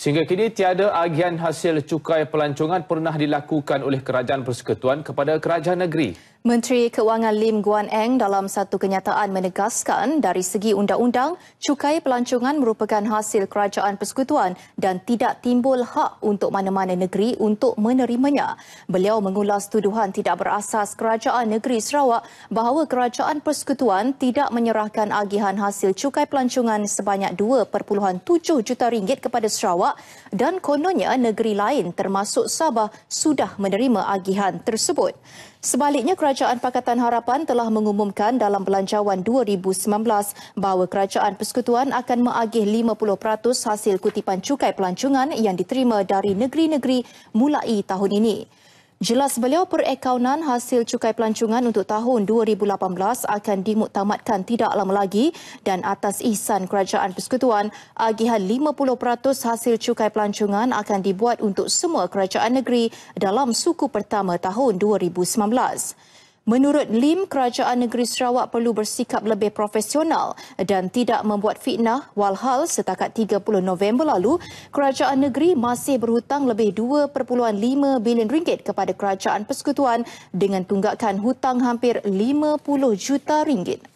Sehingga kini tiada agian hasil cukai pelancongan pernah dilakukan oleh Kerajaan Persekutuan kepada Kerajaan Negeri. Menteri Keuangan Lim Guan Eng dalam satu kenyataan menegaskan dari segi undang-undang, cukai pelancongan merupakan hasil kerajaan persekutuan dan tidak timbul hak untuk mana-mana negeri untuk menerimanya. Beliau mengulas tuduhan tidak berasas kerajaan negeri Sarawak bahawa kerajaan persekutuan tidak menyerahkan agihan hasil cukai pelancongan sebanyak 2.7 juta ringgit kepada Sarawak dan kononnya negeri lain termasuk Sabah sudah menerima agihan tersebut. Sebaliknya, kerajaan Kerajaan Pakatan Harapan telah mengumumkan dalam Belanjawan 2019 bahawa Kerajaan Persekutuan akan mengagih 50% hasil kutipan cukai pelancongan yang diterima dari negeri-negeri mulai tahun ini. Jelas beliau perakaunan hasil cukai pelancongan untuk tahun 2018 akan dimuktamadkan tidak lama lagi dan atas ihsan Kerajaan Persekutuan, agihan 50% hasil cukai pelancongan akan dibuat untuk semua kerajaan negeri dalam suku pertama tahun 2019. Menurut Lim, kerajaan negeri Sarawak perlu bersikap lebih profesional dan tidak membuat fitnah walhal setakat 30 November lalu, kerajaan negeri masih berhutang lebih 2.5 bilion ringgit kepada kerajaan persekutuan dengan tunggakan hutang hampir 50 juta ringgit.